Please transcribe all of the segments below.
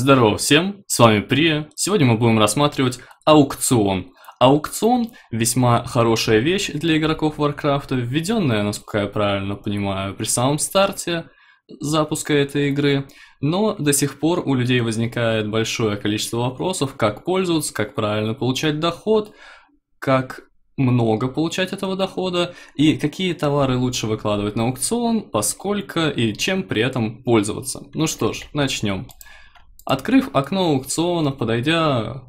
Здорово всем, с вами Прия. Сегодня мы будем рассматривать аукцион. Аукцион – весьма хорошая вещь для игроков Warcraft, введенная, насколько я правильно понимаю, при самом старте запуска этой игры, но до сих пор у людей возникает большое количество вопросов, как пользоваться, как правильно получать доход, как много получать этого дохода и какие товары лучше выкладывать на аукцион, поскольку и чем при этом пользоваться. Ну что ж, начнем. Открыв окно аукциона, подойдя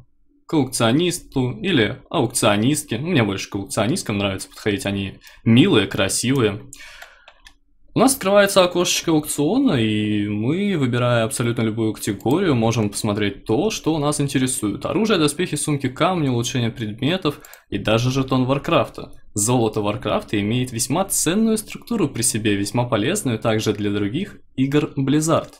к аукционисту или аукционистке, ну, мне больше к аукционисткам нравится подходить, они милые, красивые. У нас открывается окошечко аукциона, и мы, выбирая абсолютно любую категорию, можем посмотреть то, что у нас интересует. Оружие, доспехи, сумки, камни, улучшение предметов и даже жетон Варкрафта. Золото Варкрафта имеет весьма ценную структуру при себе, весьма полезную также для других игр Blizzard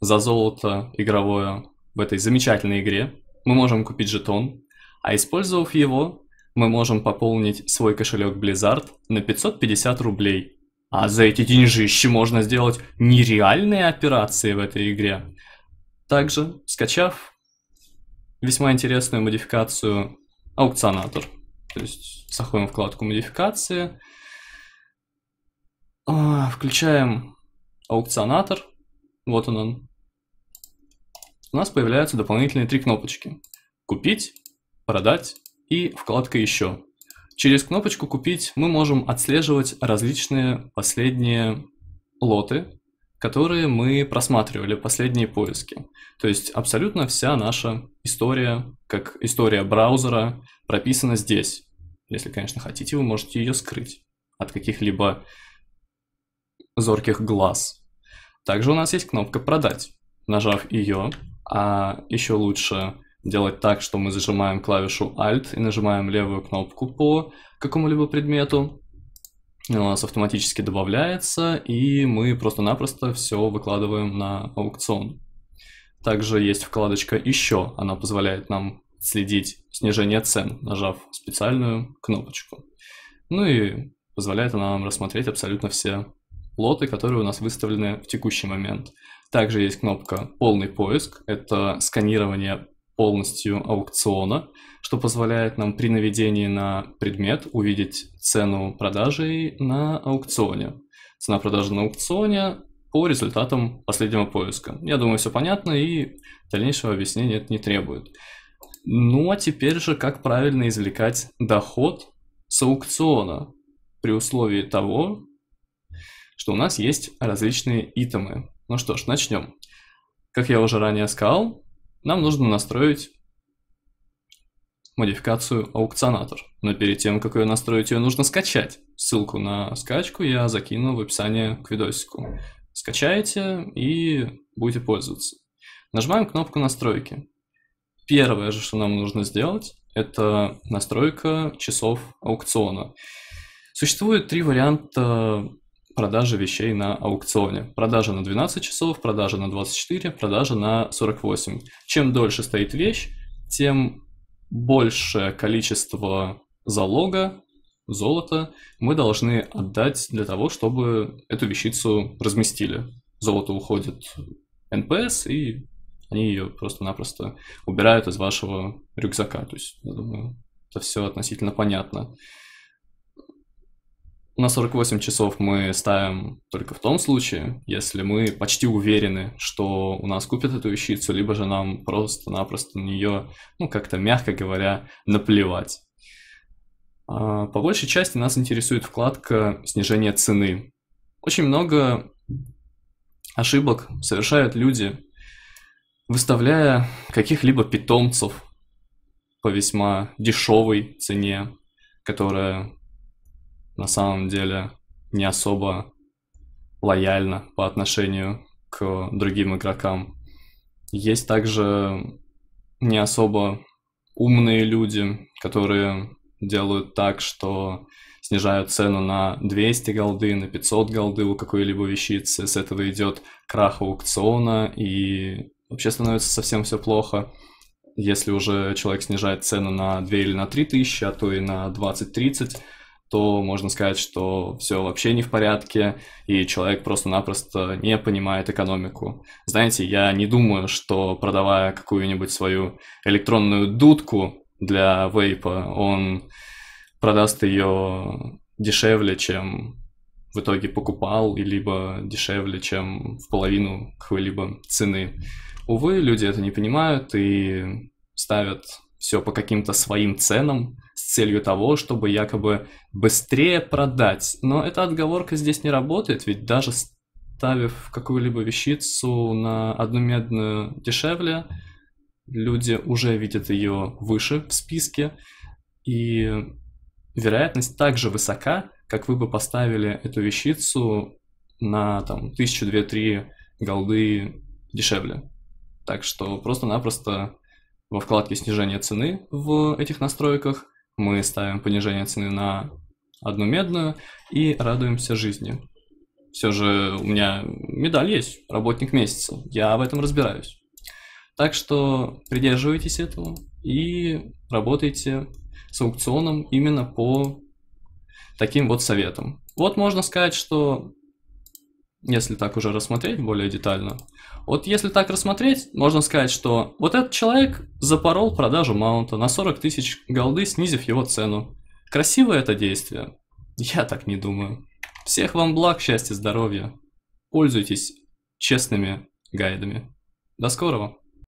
за золото игровое в этой замечательной игре, мы можем купить жетон, а использовав его, мы можем пополнить свой кошелек Blizzard на 550 рублей. А за эти деньжищи можно сделать нереальные операции в этой игре. Также, скачав весьма интересную модификацию аукционатор. То есть заходим в вкладку модификации, а, включаем аукционатор – вот он он. У нас появляются дополнительные три кнопочки. Купить, продать и вкладка еще. Через кнопочку «Купить» мы можем отслеживать различные последние лоты, которые мы просматривали, последние поиски. То есть абсолютно вся наша история, как история браузера, прописана здесь. Если, конечно, хотите, вы можете ее скрыть от каких-либо зорких глаз. Также у нас есть кнопка «Продать». Нажав ее, а еще лучше делать так, что мы зажимаем клавишу Alt и нажимаем левую кнопку по какому-либо предмету. И у нас автоматически добавляется, и мы просто-напросто все выкладываем на аукцион. Также есть вкладочка «Еще», она позволяет нам следить снижение цен, нажав специальную кнопочку. Ну и позволяет она нам рассмотреть абсолютно все лоты, которые у нас выставлены в текущий момент. Также есть кнопка «Полный поиск». Это сканирование полностью аукциона, что позволяет нам при наведении на предмет увидеть цену продажи на аукционе. Цена продажи на аукционе по результатам последнего поиска. Я думаю, все понятно и дальнейшего объяснения это не требует. Ну а теперь же, как правильно извлекать доход с аукциона при условии того, что у нас есть различные итемы. Ну что ж, начнем. Как я уже ранее сказал, нам нужно настроить модификацию аукционатор. Но перед тем, как ее настроить, ее нужно скачать. Ссылку на скачку я закину в описание к видосику. Скачаете и будете пользоваться. Нажимаем кнопку настройки. Первое же, что нам нужно сделать, это настройка часов аукциона. Существует три варианта продажи вещей на аукционе. Продажа на 12 часов, продажа на 24, продажа на 48. Чем дольше стоит вещь, тем большее количество залога, золота мы должны отдать для того, чтобы эту вещицу разместили. Золото уходит НПС, и они ее просто-напросто убирают из вашего рюкзака. То есть, я думаю, это все относительно понятно на 48 часов мы ставим только в том случае, если мы почти уверены, что у нас купят эту вещицу, либо же нам просто-напросто на нее, ну, как-то, мягко говоря, наплевать. А, по большей части нас интересует вкладка снижения цены. Очень много ошибок совершают люди, выставляя каких-либо питомцев по весьма дешевой цене, которая на самом деле не особо лояльно по отношению к другим игрокам. Есть также не особо умные люди, которые делают так, что снижают цену на 200 голды, на 500 голды у какой-либо вещицы. С этого идет крах аукциона, и вообще становится совсем все плохо. Если уже человек снижает цену на 2 или на 3 тысячи, а то и на 20-30, то можно сказать, что все вообще не в порядке, и человек просто-напросто не понимает экономику. Знаете, я не думаю, что продавая какую-нибудь свою электронную дудку для вейпа, он продаст ее дешевле, чем в итоге покупал, либо дешевле, чем в половину какой-либо цены. Увы, люди это не понимают и ставят все по каким-то своим ценам с целью того, чтобы якобы быстрее продать. Но эта отговорка здесь не работает, ведь даже ставив какую-либо вещицу на одну медную дешевле, люди уже видят ее выше в списке, и вероятность также высока, как вы бы поставили эту вещицу на там тысячу, две, три голды дешевле. Так что просто-напросто во вкладке снижения цены в этих настройках мы ставим понижение цены на одну медную и радуемся жизни. Все же у меня медаль есть, работник месяца, я в этом разбираюсь. Так что придерживайтесь этого и работайте с аукционом именно по таким вот советам. Вот можно сказать, что если так уже рассмотреть более детально, вот если так рассмотреть, можно сказать, что вот этот человек запорол продажу маунта на 40 тысяч голды, снизив его цену. Красивое это действие? Я так не думаю. Всех вам благ, счастья, здоровья. Пользуйтесь честными гайдами. До скорого!